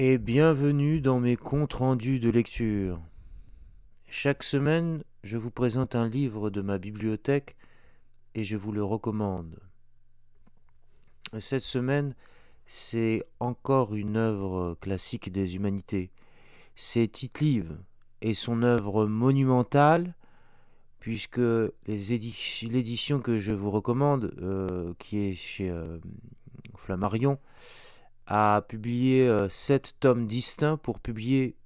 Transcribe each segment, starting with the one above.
et bienvenue dans mes comptes rendus de lecture. Chaque semaine, je vous présente un livre de ma bibliothèque et je vous le recommande. Cette semaine, c'est encore une œuvre classique des humanités. C'est Tite Live et son œuvre monumentale, puisque l'édition que je vous recommande, euh, qui est chez euh, Flammarion, a publié euh, sept tomes distincts pour publier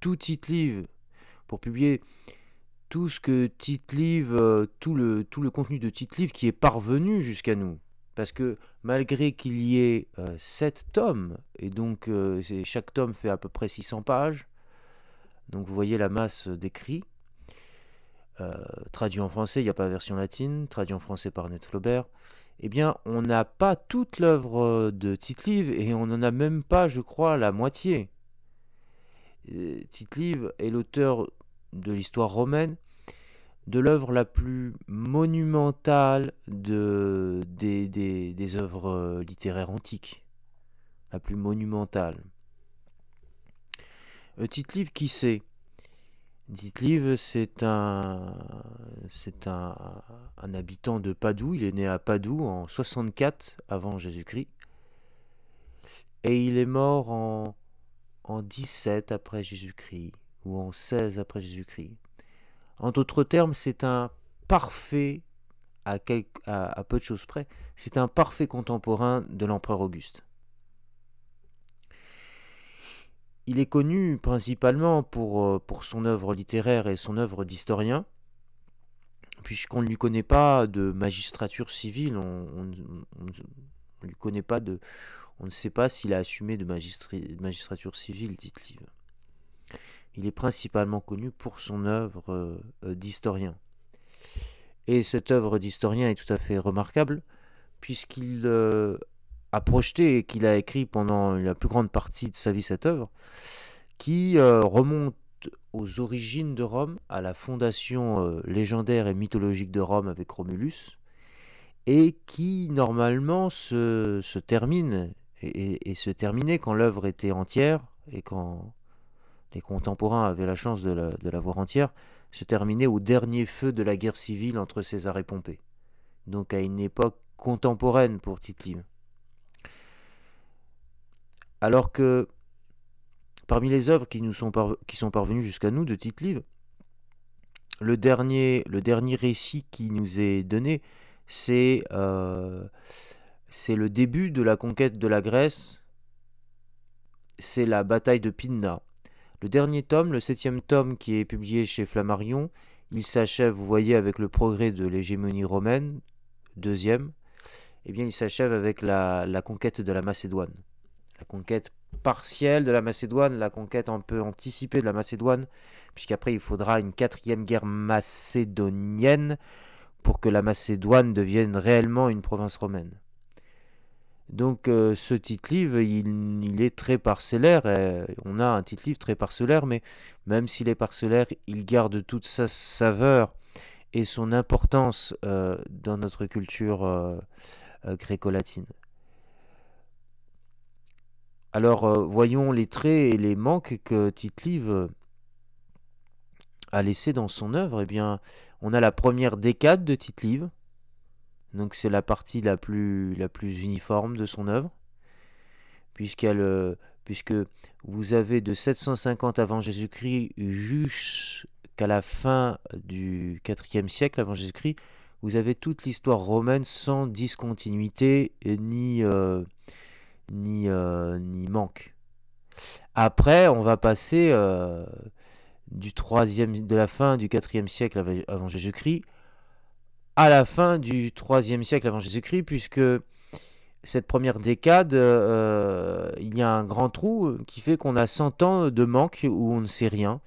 tout Titlive, pour publier tout ce que Titlive, euh, tout, le, tout le contenu de Titlive qui est parvenu jusqu'à nous. Parce que malgré qu'il y ait euh, sept tomes, et donc chaque tome fait à peu près 600 pages, donc vous voyez la masse d'écrits, traduit en français, il n'y a pas version latine, traduit en français par Ned Flaubert eh bien, on n'a pas toute l'œuvre euh, de Titlive et on n'en a même pas, je crois, la moitié. Euh, Titlive est l'auteur de l'histoire romaine, de l'œuvre la plus monumentale des, œuvres euh, littéraires antiques. La plus monumentale. Titlive, qui c'est Dit c'est un, c'est un, habitant de Padoue. Il est né à Padoue en 64 avant Jésus-Christ. Et il est mort en, en 17 après Jésus-Christ, ou en 16 après Jésus-Christ. En d'autres termes, c'est un parfait, à, à peu de choses près, c'est un parfait contemporain de l'empereur Auguste. Il est connu principalement pour, euh, pour son œuvre littéraire et son œuvre d'historien, puisqu'on ne lui connaît pas de magistrature civile, on ne lui connaît pas de... On ne sait pas s'il a assumé de magistrature civile, dit il Il est principalement connu pour son œuvre euh, d'historien. Et cette œuvre d'historien est tout à fait remarquable, puisqu'il euh, a projeté et qu'il a écrit pendant la plus grande partie de sa vie cette œuvre, qui euh, remonte aux origines de Rome, à la fondation euh, légendaire et mythologique de Rome avec Romulus, et qui normalement se, se termine et, se terminait quand l'œuvre était entière et quand les contemporains avaient la chance de la, voir entière, se terminait au dernier feu de la guerre civile entre César et Pompée, donc à une époque contemporaine pour titlim alors que parmi les œuvres qui, nous sont, qui sont parvenues jusqu'à nous de titre le dernier, le dernier récit qui nous est donné, euh, c'est le début de la conquête de la Grèce, c'est la bataille de Pinna. Le dernier tome, le septième tome qui est publié chez Flammarion, il s'achève, vous voyez, avec le progrès de l'hégémonie romaine, deuxième, et eh bien il s'achève avec la conquête de la Macédoine la conquête partielle de la Macédoine, la conquête un peu anticipée de la Macédoine, puisqu'après il faudra une quatrième guerre macédonienne pour que la Macédoine devienne réellement une province romaine. Donc euh, ce titre-livre, il, est très parcellaire, on a un titre-livre très parcellaire, mais même s'il est parcellaire, il garde toute sa saveur et son importance euh, dans notre culture euh, gréco-latine. Alors euh, voyons les traits et les manques que Tite-Live euh, a laissés dans son œuvre. Eh bien, on a la première décade de Titlive. Donc c'est la partie la plus, la plus uniforme de son œuvre. puisque vous avez de 750 avant Jésus-Christ jusqu'à la fin du 4 siècle avant Jésus-Christ, vous avez toute l'histoire romaine sans discontinuité ni, euh, euh, ni, manque. Après, on va passer euh, du de la fin du 4e siècle avant Jésus-Christ à la fin du 3e siècle avant Jésus-Christ, puisque cette première décade, euh, il y a un grand trou qui fait qu'on a 100 ans de manque où on ne sait rien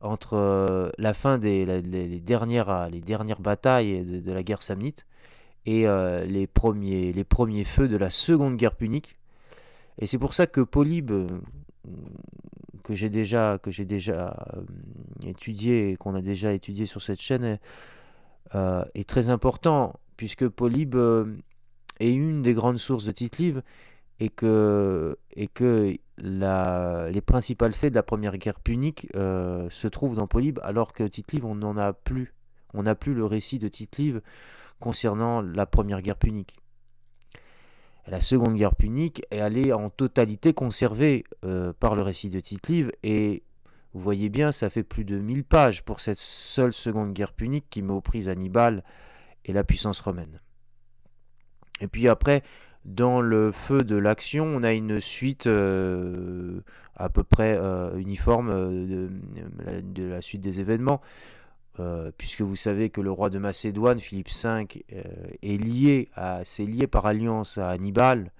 entre la fin des les dernières, les dernières batailles de, la guerre samnite et les, premiers, les premiers feux de la seconde guerre punique. Et c'est pour ça que Polybe, euh, que j'ai déjà, que déjà euh, étudié qu'on a déjà étudié sur cette chaîne, euh, est très important, puisque Polybe est une des grandes sources de Tite-Livre et que, les principales faits de la première guerre punique se trouvent dans Polybe, alors que tite livre on n'en a plus. On n'a plus le récit de tite concernant la première guerre punique la Seconde Guerre punique, elle est en totalité conservée euh, par le récit de tite Et vous voyez bien, ça fait plus de 1000 pages pour cette seule Seconde Guerre punique qui met aux prises Hannibal et la puissance romaine. Et puis après, dans le feu de l'action, on a une suite euh, à peu près euh, uniforme de, la suite des événements. Euh, puisque vous savez que le roi de Macédoine, Philippe V, euh, est lié à, s'est lié par alliance à Hannibal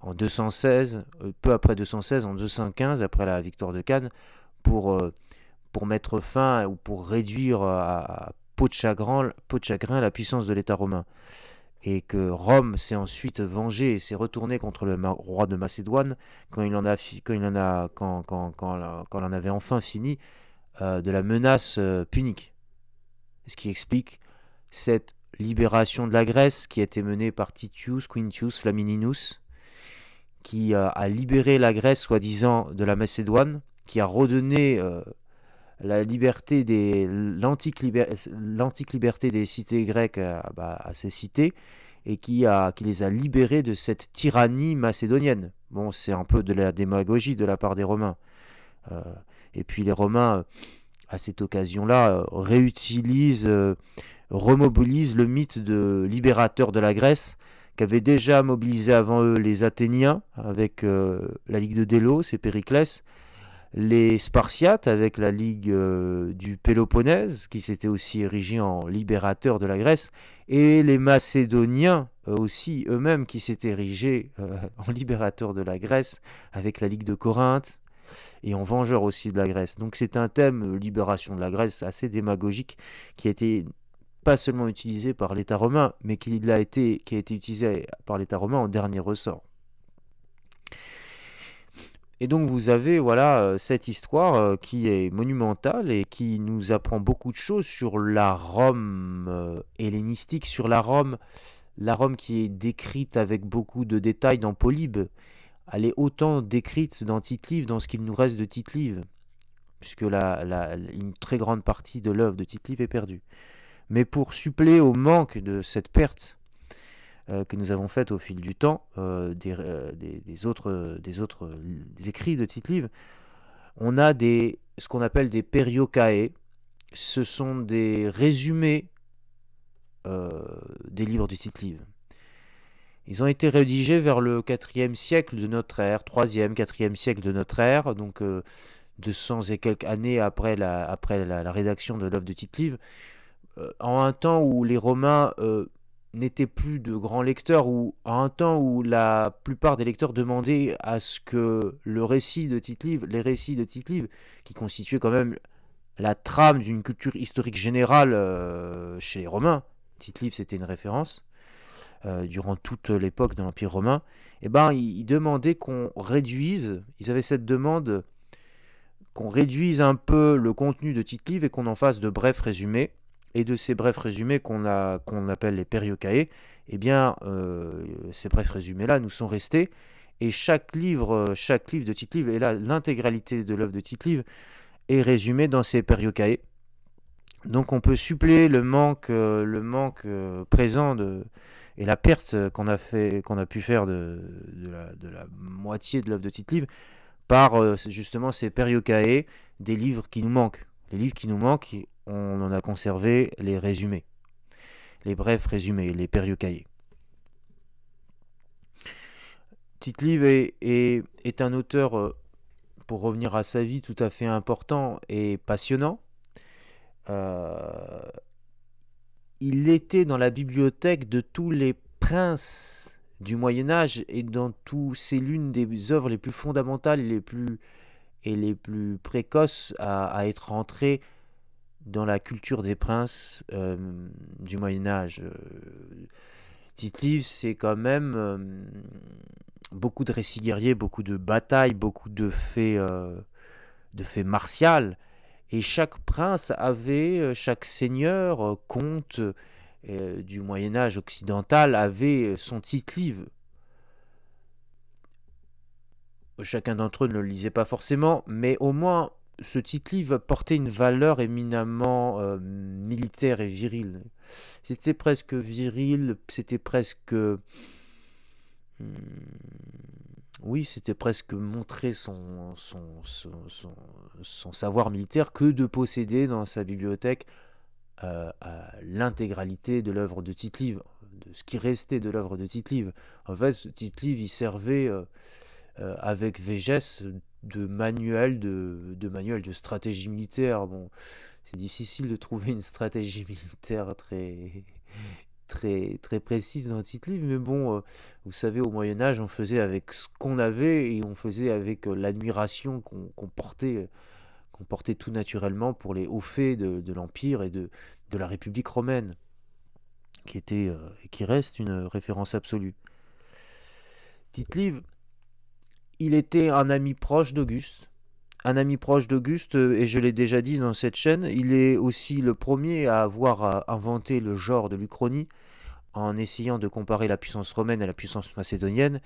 en 216, euh, peu après 216, en 215, après la victoire de Cannes, pour, pour mettre fin ou pour réduire à, peau, de chagrin, la puissance de l'État romain. Et que Rome s'est ensuite vengée et s'est retournée contre le roi de Macédoine quand il en, a, en avait enfin fini de la menace punique ce qui explique cette libération de la Grèce qui a été menée par Titius, Quintius, Flamininus, qui euh, a libéré la Grèce soi-disant de la Macédoine, qui a redonné euh, la liberté des l'antique liberté des cités grecques à, bah, ces cités et qui, les a libérés de cette tyrannie macédonienne. Bon, c'est un peu de la démagogie de la part des Romains. Euh, et puis les Romains à cette occasion-là, euh, réutilise, euh, remobilise le mythe de libérateur de la Grèce qu'avaient déjà mobilisé avant eux les Athéniens avec euh, la Ligue de Délos et Périclès, les Spartiates avec la Ligue du Péloponnèse, qui s'était aussi érigée en libérateur de la Grèce, et les Macédoniens aussi eux-mêmes qui s'étaient érigés en libérateur de la Grèce avec la Ligue de Corinthe et en vengeur aussi de la Grèce. Donc c'est un thème, euh, libération de la Grèce, assez démagogique, qui a été pas seulement utilisé par l'État romain, mais qui, a été, utilisé par l'État romain en dernier ressort. Et donc vous avez voilà euh, cette histoire euh, qui est monumentale et qui nous apprend beaucoup de choses sur la Rome hellénistique, sur la Rome, la Rome qui est décrite avec beaucoup de détails dans Polybe elle est autant décrite dans tite dans ce qu'il nous reste de tite puisque la, une très grande partie de l'œuvre de tite est perdue. Mais pour suppléer au manque de cette perte euh, que nous avons faite au fil du temps euh, euh, des, autres, écrits de tite on a des, ce qu'on appelle des periocae. Ce sont des résumés des livres de tite ils ont été rédigés vers le 4 siècle de notre ère, 3e, siècle de notre ère, donc 200 euh, et quelques années après la, après la, rédaction de l'œuvre de tite livre euh, en un temps où les Romains euh, n'étaient plus de grands lecteurs, ou en un temps où la plupart des lecteurs demandaient à ce que le récit de tite les récits de tite qui constituaient quand même la trame d'une culture historique générale chez les Romains, tite c'était une référence, euh, durant toute l'époque de l'Empire romain, eh ben, ils, demandaient qu'on réduise, ils avaient cette demande qu'on réduise un peu le contenu de tite livre et qu'on en fasse de brefs résumés. Et de ces brefs résumés qu'on qu'on appelle les périocae, eh bien, euh, ces brefs résumés-là nous sont restés. Et chaque livre, chaque livre de tite livre, et là, l'intégralité de l'œuvre de tite livre est résumée dans ces périocae. Donc on peut suppléer le manque, euh, le manque présent de, et la perte qu'on a, fait, qu'on a pu faire de, la, moitié de l'œuvre de Tite Livre par euh, justement ces périocae des livres qui nous manquent. Les livres qui nous manquent, on en a conservé les résumés, les brefs résumés, les périocae. Tite Livre est, un auteur euh, pour revenir à sa vie, tout à fait important et passionnant. Euh, il était dans la bibliothèque de tous les princes du Moyen Âge et dans tous c'est l'une des œuvres les plus fondamentales et les plus, précoces à, être rentrée dans la culture des princes euh, du Moyen Âge. Euh, Tite Livre, c'est quand même euh, beaucoup de récits guerriers, beaucoup de batailles, beaucoup de faits, de faits martiales. Et chaque prince avait, euh, chaque seigneur, euh, comte euh, du Moyen Âge occidental avait son titre livre. Chacun d'entre eux ne le lisait pas forcément, mais au moins ce titre livre portait une valeur éminemment militaire et virile. C'était presque viril, c'était presque hmm, oui, c'était presque montrer son, savoir militaire que de posséder dans sa bibliothèque euh, l'intégralité de l'œuvre de tite de ce qui restait de l'œuvre de tite En fait, tite y il servait euh, euh, avec Végès de manuel de, de, manuel de stratégie militaire. Bon, c'est difficile de trouver une stratégie militaire très très, précise dans titre livre, mais bon, euh, vous savez, au Moyen Âge, on faisait avec ce qu'on avait et on faisait avec euh, l'admiration qu'on portait, euh, qu'on portait tout naturellement pour les hauts faits de, l'Empire et de, la République romaine, qui était et qui reste une référence absolue. tite livre il était un ami proche d'Auguste, un ami proche d'Auguste, et je l'ai déjà dit dans cette chaîne, il est aussi le premier à avoir inventé le genre de l'Uchronie, en essayant de comparer la puissance romaine à la puissance macédonienne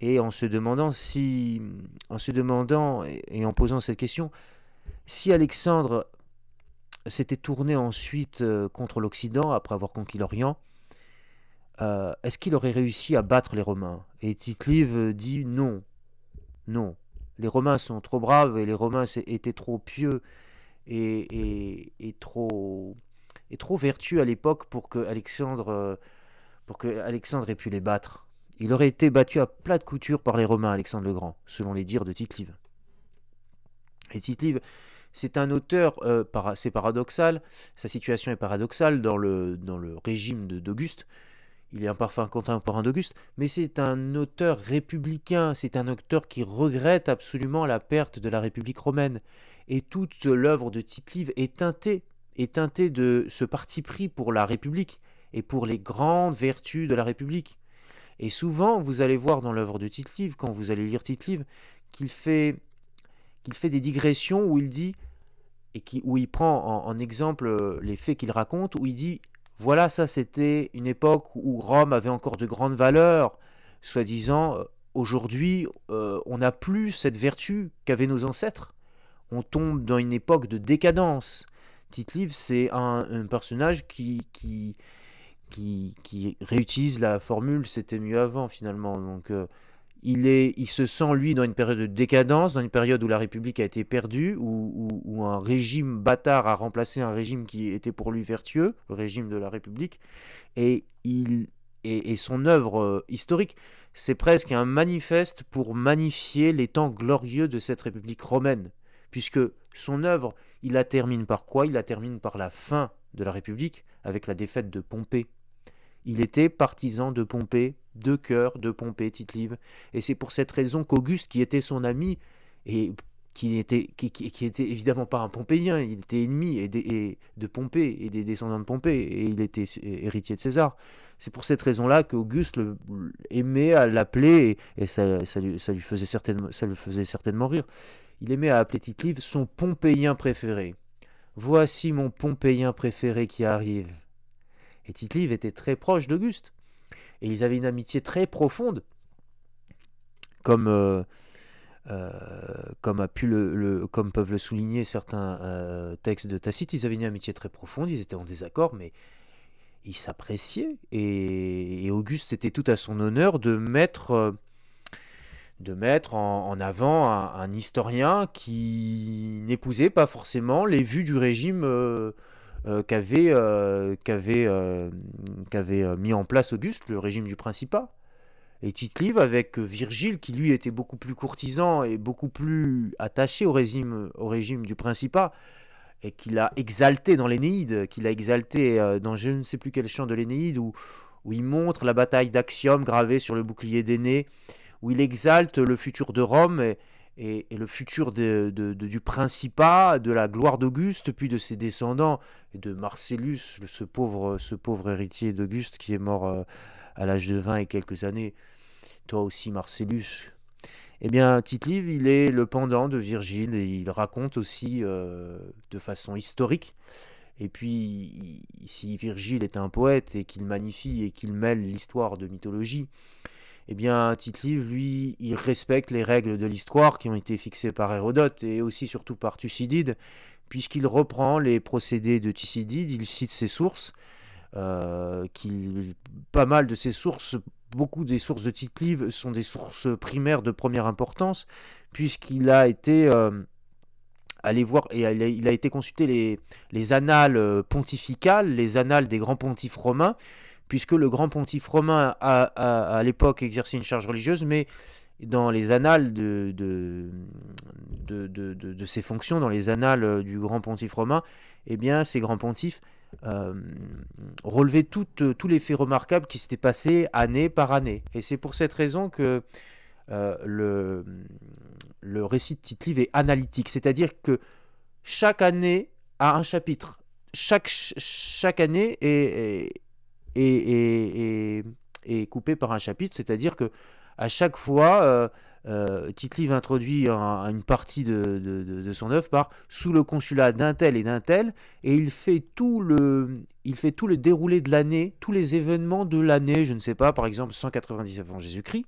et en se demandant si, en se demandant et en posant cette question, si Alexandre s'était tourné ensuite euh, contre l'Occident après avoir conquis l'Orient, euh, est-ce qu'il aurait réussi à battre les Romains Et Titlive dit non, non. Les Romains sont trop braves et les Romains étaient trop pieux et, trop, et trop vertueux à l'époque pour que Alexandre euh, pour que Alexandre ait pu les battre. Il aurait été battu à plat de couture par les Romains, Alexandre le Grand, selon les dires de tite Et Tite-Live, c'est un auteur, euh, c'est paradoxal, sa situation est paradoxale dans le, dans le régime d'Auguste, il est un parfum contemporain d'Auguste, mais c'est un auteur républicain, c'est un auteur qui regrette absolument la perte de la République romaine. Et toute l'œuvre de Tite-Live est teintée, est teintée de ce parti pris pour la République et pour les grandes vertus de la République. Et souvent, vous allez voir dans l'œuvre de tite -Live, quand vous allez lire tite qu'il fait, qu'il fait des digressions où il dit, et qui, où il prend en, exemple euh, les faits qu'il raconte, où il dit voilà, ça c'était une époque où Rome avait encore de grandes valeurs, soi-disant, euh, aujourd'hui, euh, on n'a plus cette vertu qu'avaient nos ancêtres. On tombe dans une époque de décadence. Tite-Live, c'est un, un, personnage qui, qui, qui, réutilise la formule c'était mieux avant finalement. Donc euh, il, est, il se sent lui dans une période de décadence, dans une période où la République a été perdue, où, un régime bâtard a remplacé un régime qui était pour lui vertueux, le régime de la République, et il et, et, son œuvre euh, historique, c'est presque un manifeste pour magnifier les temps glorieux de cette République romaine, puisque son œuvre, il la termine par quoi Il la termine par la fin de la République, avec la défaite de Pompée. Il était partisan de Pompée, de cœur de Pompée Tite-Live. Et c'est pour cette raison qu'Auguste, qui était son ami, et qui n'était était évidemment pas un pompéien, il était ennemi et de, Pompée et des descendants de Pompée, et il était héritier de César. C'est pour cette raison-là qu'Auguste aimait à l'appeler, et, ça, lui, faisait certainement, ça le faisait certainement rire, il aimait à appeler Tite-Live son pompéien préféré. Voici mon pompéien préféré qui arrive. Et tite était très proche d'Auguste. Et ils avaient une amitié très profonde, comme, euh, euh, comme, a pu le, comme peuvent le souligner certains euh, textes de Tacite. Ils avaient une amitié très profonde, ils étaient en désaccord, mais ils s'appréciaient. Et, Auguste, c'était tout à son honneur de mettre de mettre en, avant un, historien qui n'épousait pas forcément les vues du régime euh, qu'avait euh, euh, mis en place Auguste, le régime du Principat. Et tite avec Virgile, qui lui était beaucoup plus courtisan et beaucoup plus attaché au régime, au régime du Principat, et qu'il a exalté dans l'Énéide, qu'il a exalté dans je ne sais plus quel champ de l'Énéide, où, il montre la bataille d'Axiom gravée sur le bouclier d'Énée, où il exalte le futur de Rome et, le futur du Principat, de la gloire d'Auguste, puis de ses descendants, et de Marcellus, ce pauvre, héritier d'Auguste qui est mort euh, à l'âge de 20 et quelques années. Toi aussi, Marcellus. Eh bien, Titlive, il est le pendant de Virgile et il raconte aussi euh, de façon historique et puis, si Virgile est un poète et qu'il magnifie et qu'il mêle l'histoire de mythologie, eh bien, tite lui, il respecte les règles de l'histoire qui ont été fixées par Hérodote et aussi surtout par Thucydide, puisqu'il reprend les procédés de Thucydide, il cite ses sources, euh, pas mal de ses sources, beaucoup des sources de tite sont des sources primaires de première importance, puisqu'il a été... Euh, voir, et il a, été consulté les, les annales euh, pontificales, les annales des grands pontifes romains, puisque le grand pontife romain a, à l'époque exercé une charge religieuse, mais dans les annales de, de, ses fonctions, dans les annales du grand pontife romain, eh bien, ces grands pontifes euh, relevaient tous les faits remarquables qui s'étaient passés année par année. Et c'est pour cette raison que euh, le, le récit de Titlive est analytique, c'est-à-dire que chaque année a un chapitre. Chaque, chaque année est, et coupé par un chapitre, c'est-à-dire que à chaque fois, euh, euh Titlive introduit une partie de, son œuvre par sous le consulat d'un tel et d'un tel, et il fait tout le, il fait tout le déroulé de l'année, tous les événements de l'année, je ne sais pas, par exemple 190 avant Jésus-Christ,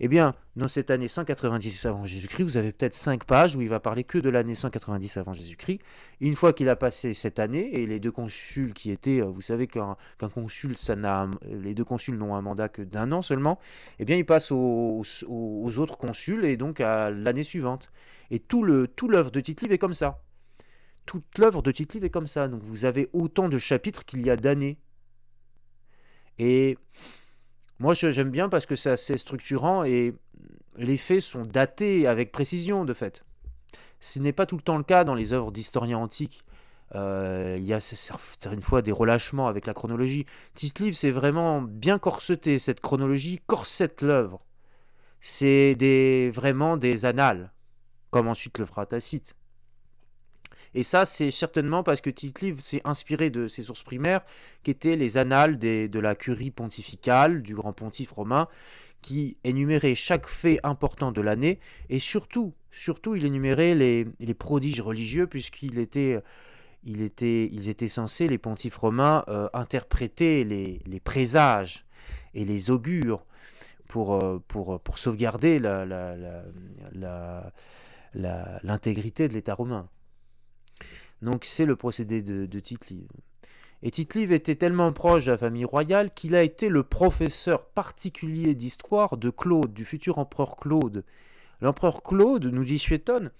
eh bien, dans cette année 190 avant Jésus-Christ, vous avez peut-être cinq pages où il va parler que de l'année 190 avant Jésus-Christ. Une fois qu'il a passé cette année, et les deux consuls qui étaient, euh, vous savez qu'un consul, ça les deux consuls n'ont un mandat que d'un an seulement, eh bien, il passe aux, autres consuls et donc à l'année suivante. Et tout l'œuvre de tite est comme ça. Toute l'œuvre de tite est comme ça. Donc vous avez autant de chapitres qu'il y a d'années. Et moi, j'aime bien parce que c'est assez structurant et les faits sont datés avec précision, de fait. Ce n'est pas tout le temps le cas dans les œuvres d'historiens antiques. Euh, il y a une fois des relâchements avec la chronologie. Tis-Livre, c'est vraiment bien corseté, cette chronologie corsette l'œuvre. C'est des, vraiment des annales, comme ensuite le fera Tacite. Et ça, c'est certainement parce que Tite-Livre s'est inspiré de ses sources primaires, qui étaient les annales de la curie pontificale du grand pontife romain, qui énumérait chaque fait important de l'année, et surtout, surtout, il énumérait les, prodiges religieux, puisqu'il était... Il était, ils étaient censés, les pontifes romains, euh, interpréter les, présages et les augures pour, euh, pour, euh, pour sauvegarder l'intégrité de l'État romain. Donc c'est le procédé de, de Titlive. Et Titlive était tellement proche de la famille royale qu'il a été le professeur particulier d'histoire de Claude, du futur empereur Claude. L'empereur Claude, nous dit Suétone,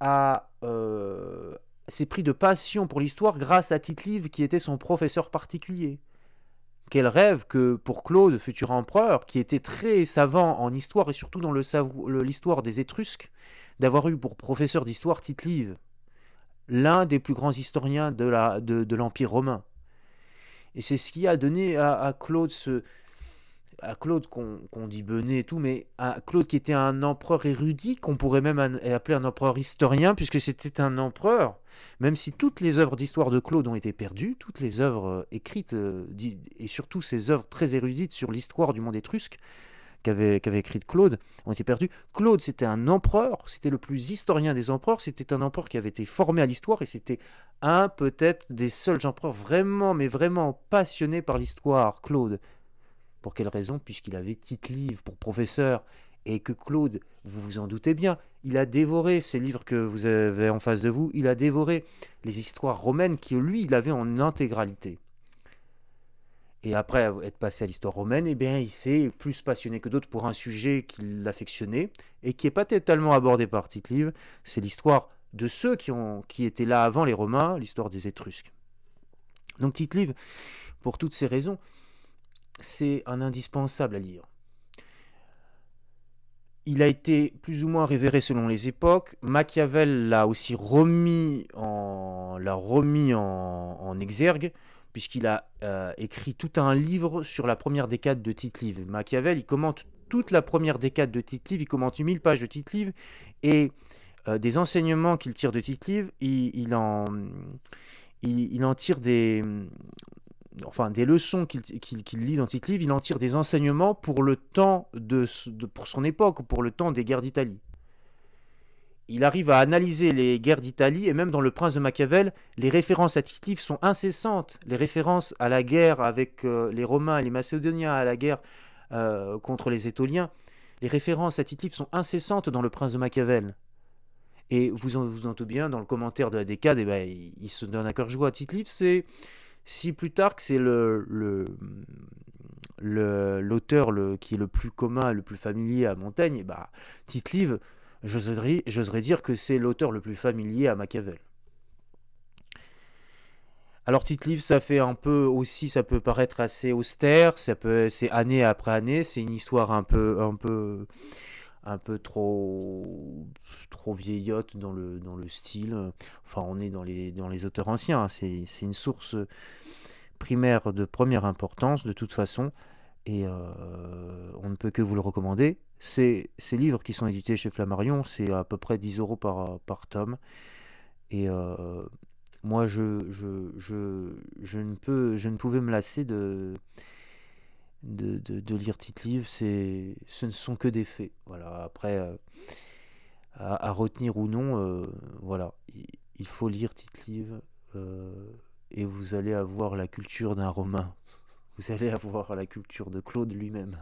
a, euh, s'est pris de passion pour l'histoire grâce à Titlive qui était son professeur particulier. Quel rêve que pour Claude, futur empereur, qui était très savant en histoire et surtout dans l'histoire des Étrusques, d'avoir eu pour professeur d'histoire Titlive l'un des plus grands historiens de, de, l'Empire romain. Et c'est ce qui a donné à, Claude ce, à Claude qu'on, dit Benet et tout, mais à Claude qui était un empereur érudit, qu'on pourrait même appeler un empereur historien, puisque c'était un empereur, même si toutes les œuvres d'histoire de Claude ont été perdues, toutes les œuvres euh, écrites, euh, et surtout ces œuvres très érudites sur l'histoire du monde étrusque, qu'avait écrit de Claude, ont été perdus. Claude, c'était un empereur, c'était le plus historien des empereurs, c'était un empereur qui avait été formé à l'histoire et c'était un peut-être des seuls empereurs vraiment, mais vraiment passionnés par l'histoire, Claude. Pour quelle raison Puisqu'il avait tite livre pour professeur et que Claude, vous vous en doutez bien, il a dévoré ces livres que vous avez en face de vous, il a dévoré les histoires romaines qui lui, il avait en intégralité et après être passé à l'histoire romaine, eh bien, il s'est plus passionné que d'autres pour un sujet qu'il affectionnait et qui n'est pas totalement abordé par tite livre c'est l'histoire de ceux qui, étaient là avant les Romains, l'histoire des Étrusques. Donc tite livre pour toutes ces raisons, c'est un indispensable à lire. Il a été plus ou moins révéré selon les époques. Machiavel l'a aussi remis en, remis en exergue puisqu'il a euh, écrit tout un livre sur la première décade de Tite-Livre. Machiavel, il commente toute la première décade de Tite-Livre, il commente 1000 pages de Tite-Livre, et euh, des enseignements qu'il tire de Tite-Livre, il, en, il, en tire des... Enfin, des leçons qu'il lit dans Tite-Livre, il en tire des enseignements pour le temps de, pour son époque, pour le temps des guerres d'Italie il arrive à analyser les guerres d'Italie et même dans Le Prince de Machiavel, les références à tite sont incessantes. Les références à la guerre avec euh, les Romains et les Macédoniens, à la guerre euh, contre les Étoliens, les références à tite sont incessantes dans Le Prince de Machiavel. Et vous en vous en doutez bien, dans le commentaire de la décade, eh ben, il, se donne à cœur joie. Tite-Live, c'est si que c'est le, le l'auteur qui est le plus commun, le plus familier à Montaigne, eh bah, ben, tite J'oserais dire que c'est l'auteur le plus familier à Machiavel. Alors Tite Livre, ça fait un peu aussi, ça peut paraître assez austère, ça peut, c'est année après année, c'est une histoire un peu, un peu, un peu trop, trop vieillotte dans le, dans le style. Enfin, on est dans les, dans les auteurs anciens. Hein, c'est, une source primaire de première importance de toute façon, et euh, on ne peut que vous le recommander. Ces, livres qui sont édités chez Flammarion, c'est à peu près 10 euros par, par tome. Et euh, moi, je, ne peux, je ne pouvais me lasser de, de, de, de lire Tite Livre. Ce ne sont que des faits. Voilà. Après, euh, à, retenir ou non, euh, voilà. Il, faut lire Tite Livre et vous allez avoir la culture d'un Romain. Vous allez avoir la culture de Claude lui-même.